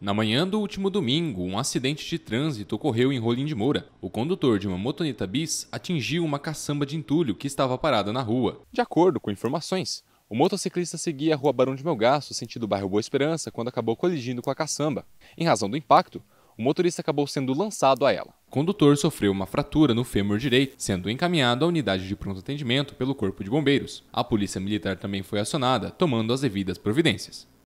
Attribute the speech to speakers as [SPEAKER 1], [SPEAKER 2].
[SPEAKER 1] Na manhã do último domingo, um acidente de trânsito ocorreu em Rolim de Moura. O condutor de uma motoneta bis atingiu uma caçamba de entulho que estava parada na rua. De acordo com informações, o motociclista seguia a rua Barão de Melgaço, sentido bairro Boa Esperança, quando acabou colidindo com a caçamba. Em razão do impacto, o motorista acabou sendo lançado a ela. O condutor sofreu uma fratura no fêmur direito, sendo encaminhado à unidade de pronto atendimento pelo Corpo de Bombeiros. A Polícia Militar também foi acionada, tomando as devidas providências.